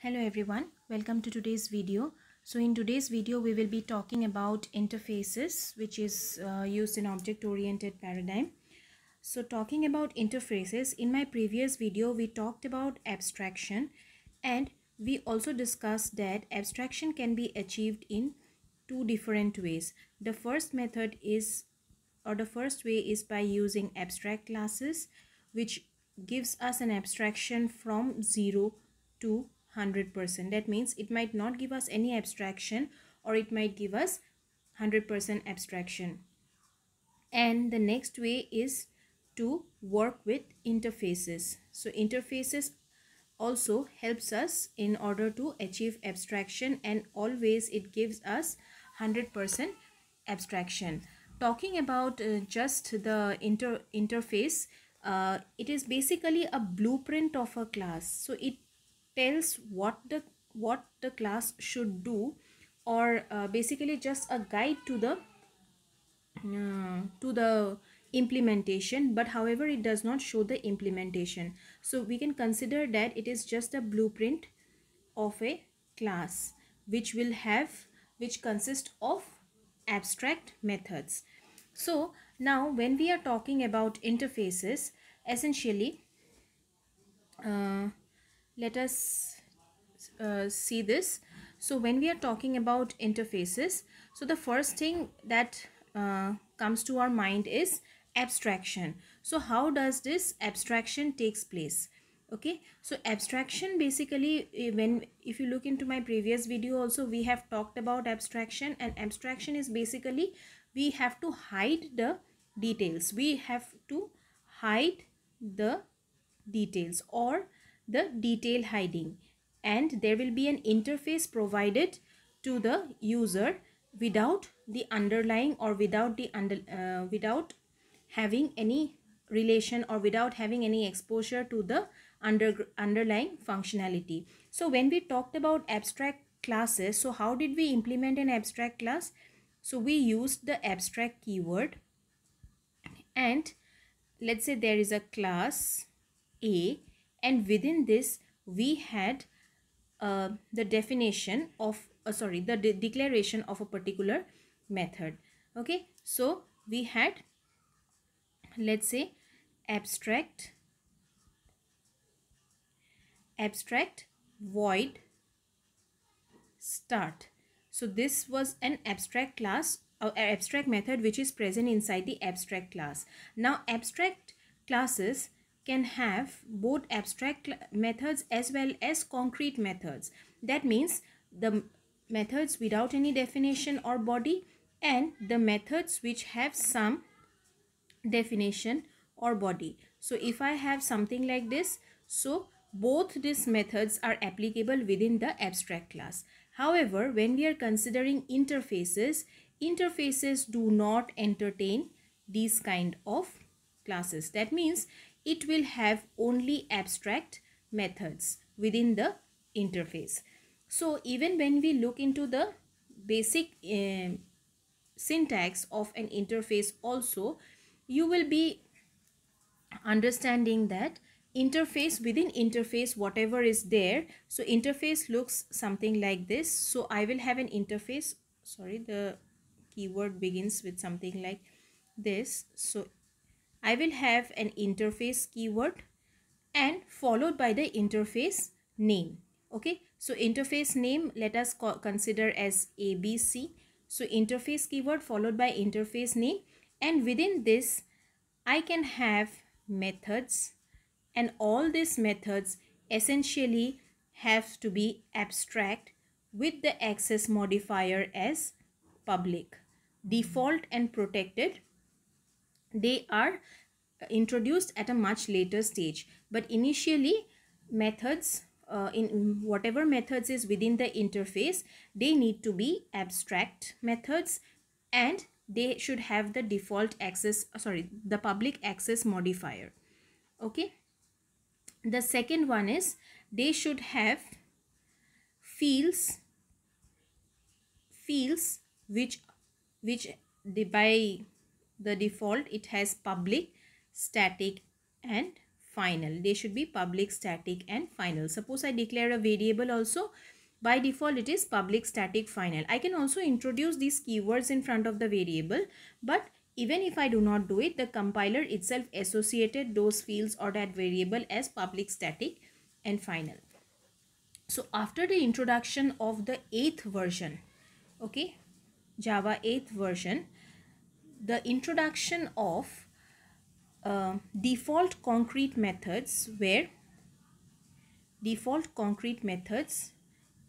hello everyone welcome to today's video so in today's video we will be talking about interfaces which is uh, used in object oriented paradigm so talking about interfaces in my previous video we talked about abstraction and we also discussed that abstraction can be achieved in two different ways the first method is or the first way is by using abstract classes which gives us an abstraction from 0 to 100%. That means it might not give us any abstraction or it might give us 100% abstraction. And the next way is to work with interfaces. So interfaces also helps us in order to achieve abstraction and always it gives us 100% abstraction. Talking about uh, just the inter interface, uh, it is basically a blueprint of a class. So it tells what the what the class should do or uh, basically just a guide to the uh, to the implementation but however it does not show the implementation so we can consider that it is just a blueprint of a class which will have which consists of abstract methods so now when we are talking about interfaces essentially uh, let us uh, see this so when we are talking about interfaces so the first thing that uh, comes to our mind is abstraction so how does this abstraction takes place okay so abstraction basically eh, when if you look into my previous video also we have talked about abstraction and abstraction is basically we have to hide the details we have to hide the details or the detail hiding and there will be an interface provided to the user without the underlying or without the under uh, without having any relation or without having any exposure to the under underlying functionality so when we talked about abstract classes so how did we implement an abstract class so we used the abstract keyword and let's say there is a class a and within this we had uh, the definition of uh, sorry the de declaration of a particular method okay so we had let's say abstract abstract void start so this was an abstract class or abstract method which is present inside the abstract class now abstract classes can have both abstract methods as well as concrete methods. That means the methods without any definition or body and the methods which have some definition or body. So if I have something like this, so both these methods are applicable within the abstract class. However, when we are considering interfaces, interfaces do not entertain these kind of classes. That means it will have only abstract methods within the interface. So even when we look into the basic uh, syntax of an interface also, you will be understanding that interface within interface whatever is there so interface looks something like this so i will have an interface sorry the keyword begins with something like this so I will have an interface keyword and followed by the interface name. Okay, so interface name let us consider as ABC. So interface keyword followed by interface name and within this I can have methods and all these methods essentially have to be abstract with the access modifier as public, default and protected they are uh, introduced at a much later stage but initially methods uh, in mm, whatever methods is within the interface they need to be abstract methods and they should have the default access uh, sorry the public access modifier okay the second one is they should have fields fields which which they by the default it has public static and final they should be public static and final suppose i declare a variable also by default it is public static final i can also introduce these keywords in front of the variable but even if i do not do it the compiler itself associated those fields or that variable as public static and final so after the introduction of the eighth version okay java 8th version the introduction of uh, default concrete methods where default concrete methods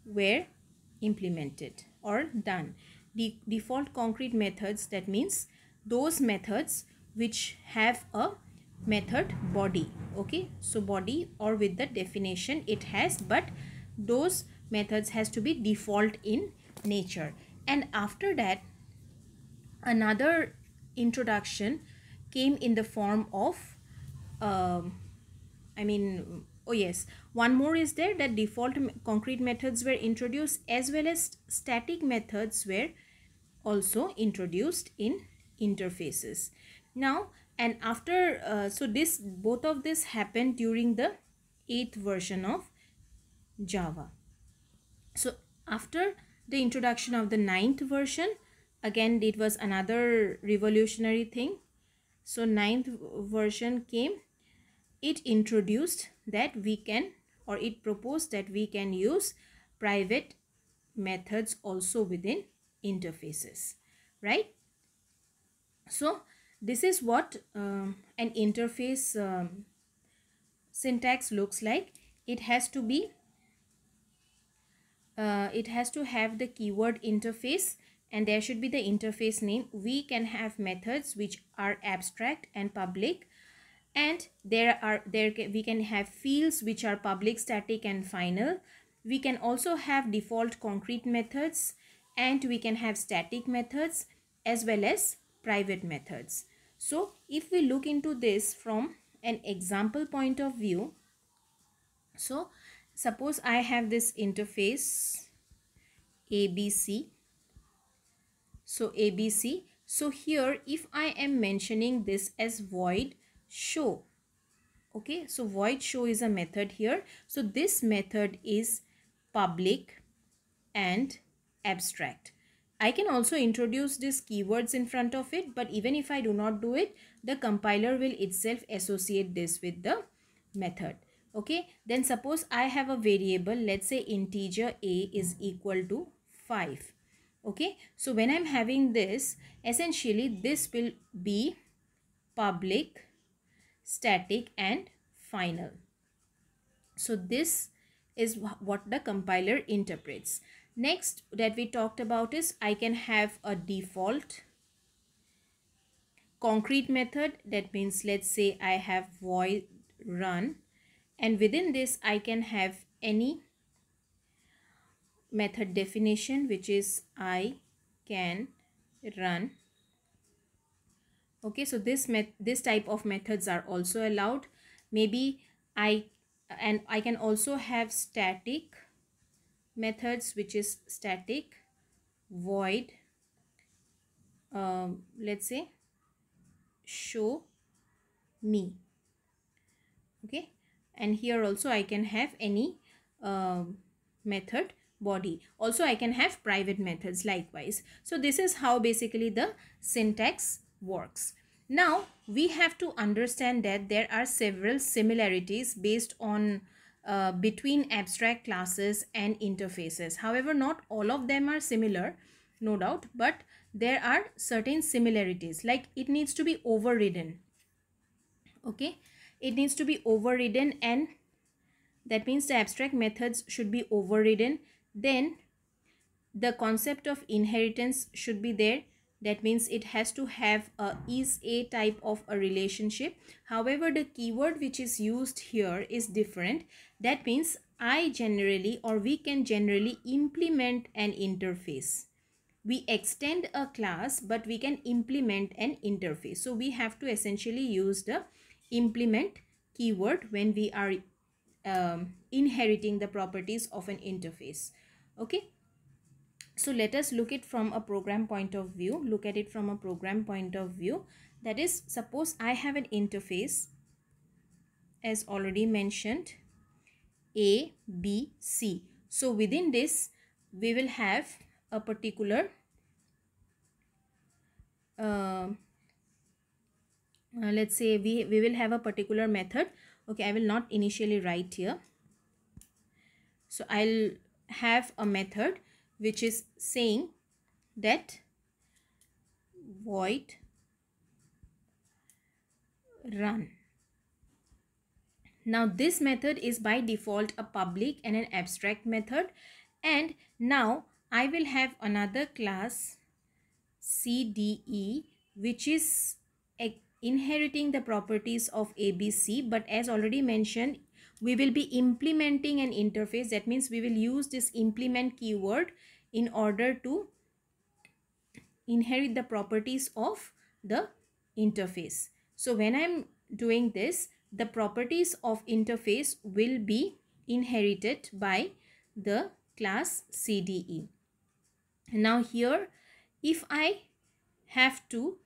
were implemented or done. The default concrete methods that means those methods which have a method body okay so body or with the definition it has but those methods has to be default in nature and after that another introduction came in the form of um, I mean oh yes one more is there that default concrete methods were introduced as well as static methods were also introduced in interfaces now and after uh, so this both of this happened during the eighth version of java so after the introduction of the ninth version again it was another revolutionary thing so ninth version came it introduced that we can or it proposed that we can use private methods also within interfaces right so this is what um, an interface um, syntax looks like it has to be uh, it has to have the keyword interface and there should be the interface name. We can have methods which are abstract and public and there are there we can have fields which are public static and final. We can also have default concrete methods and we can have static methods as well as private methods. So if we look into this from an example point of view, so suppose I have this interface ABC so ABC. So here if I am mentioning this as void show. Okay. So void show is a method here. So this method is public and abstract. I can also introduce these keywords in front of it but even if I do not do it the compiler will itself associate this with the method okay then suppose I have a variable let's say integer a is equal to 5 okay so when i'm having this essentially this will be public static and final so this is what the compiler interprets next that we talked about is i can have a default concrete method that means let's say i have void run and within this i can have any method definition which is I can run okay so this met this type of methods are also allowed maybe I and I can also have static methods which is static void uh, let's say show me okay and here also I can have any uh, method body. Also, I can have private methods likewise. So, this is how basically the syntax works. Now, we have to understand that there are several similarities based on uh, between abstract classes and interfaces. However, not all of them are similar, no doubt, but there are certain similarities like it needs to be overridden. Okay, it needs to be overridden and that means the abstract methods should be overridden then the concept of inheritance should be there that means it has to have a is a type of a relationship however the keyword which is used here is different that means i generally or we can generally implement an interface we extend a class but we can implement an interface so we have to essentially use the implement keyword when we are um, inheriting the properties of an interface okay so let us look it from a program point of view look at it from a program point of view that is suppose i have an interface as already mentioned a b c so within this we will have a particular uh, uh, let's say we we will have a particular method okay i will not initially write here so i'll have a method which is saying that void run. Now this method is by default a public and an abstract method and now I will have another class CDE which is eh, inheriting the properties of ABC but as already mentioned we will be implementing an interface that means we will use this implement keyword in order to inherit the properties of the interface so when i'm doing this the properties of interface will be inherited by the class cde now here if i have to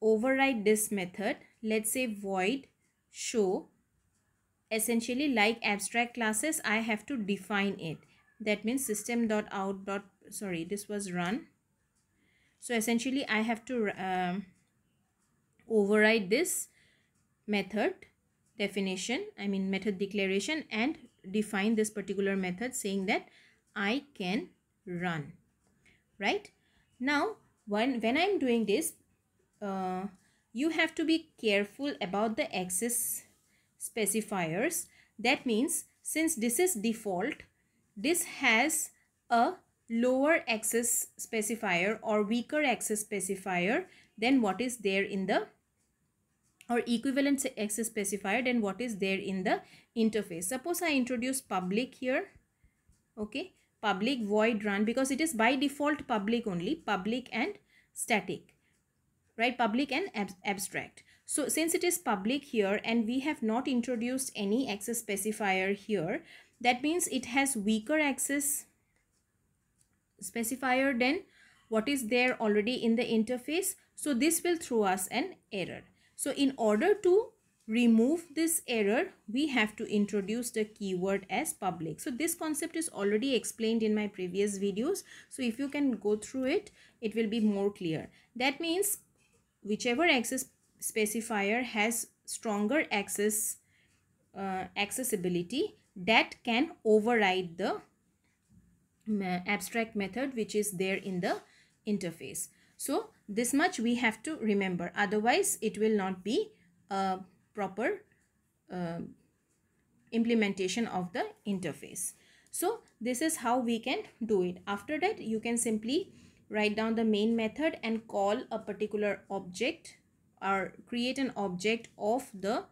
override this method let's say void show essentially like abstract classes i have to define it that means system dot out dot sorry this was run so essentially i have to um, override this method definition i mean method declaration and define this particular method saying that i can run right now when when i'm doing this uh, you have to be careful about the access specifiers. That means since this is default, this has a lower access specifier or weaker access specifier than what is there in the or equivalent access specifier than what is there in the interface. Suppose I introduce public here, okay, public void run because it is by default public only, public and static, right, public and ab abstract. So since it is public here and we have not introduced any access specifier here, that means it has weaker access specifier than what is there already in the interface. So this will throw us an error. So in order to remove this error, we have to introduce the keyword as public. So this concept is already explained in my previous videos. So if you can go through it, it will be more clear. That means whichever access specifier has stronger access uh, accessibility that can override the abstract method which is there in the interface. So this much we have to remember otherwise it will not be a proper uh, implementation of the interface. So this is how we can do it. After that you can simply write down the main method and call a particular object or create an object of the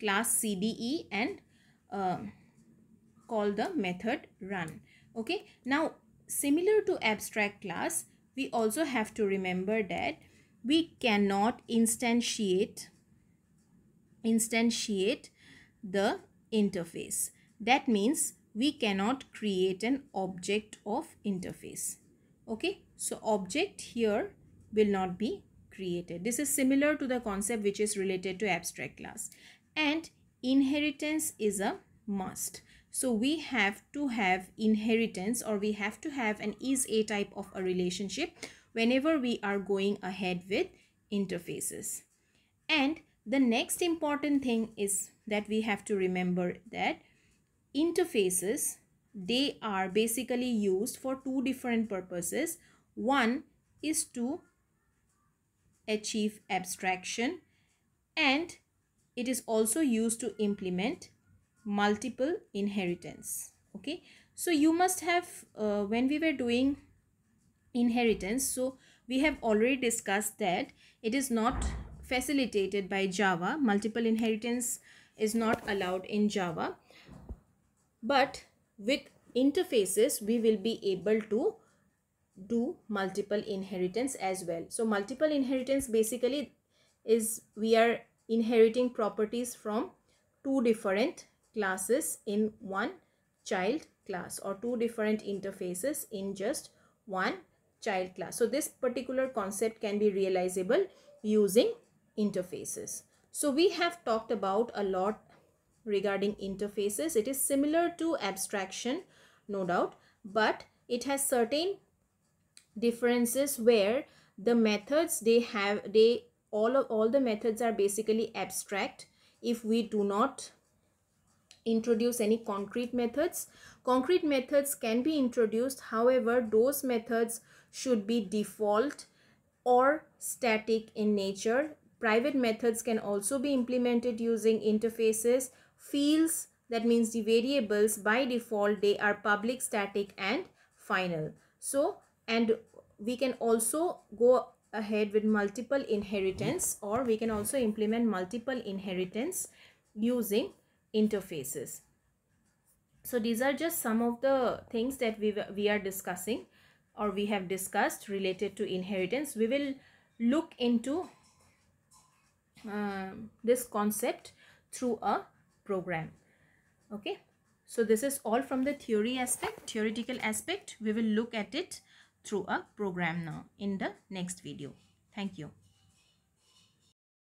class CDE and uh, call the method run. Okay. Now, similar to abstract class, we also have to remember that we cannot instantiate instantiate the interface. That means we cannot create an object of interface. Okay. So, object here will not be created. This is similar to the concept which is related to abstract class. And inheritance is a must. So we have to have inheritance or we have to have an is a type of a relationship whenever we are going ahead with interfaces. And the next important thing is that we have to remember that interfaces, they are basically used for two different purposes. One is to achieve abstraction and it is also used to implement multiple inheritance okay so you must have uh, when we were doing inheritance so we have already discussed that it is not facilitated by java multiple inheritance is not allowed in java but with interfaces we will be able to do multiple inheritance as well so multiple inheritance basically is we are inheriting properties from two different classes in one child class or two different interfaces in just one child class so this particular concept can be realizable using interfaces so we have talked about a lot regarding interfaces it is similar to abstraction no doubt but it has certain differences where the methods they have they all of all the methods are basically abstract if we do not introduce any concrete methods concrete methods can be introduced however those methods should be default or static in nature private methods can also be implemented using interfaces fields that means the variables by default they are public static and final so and we can also go ahead with multiple inheritance or we can also implement multiple inheritance using interfaces. So these are just some of the things that we, we are discussing or we have discussed related to inheritance. We will look into uh, this concept through a program. Okay. So this is all from the theory aspect, theoretical aspect. We will look at it through a program now in the next video. Thank you.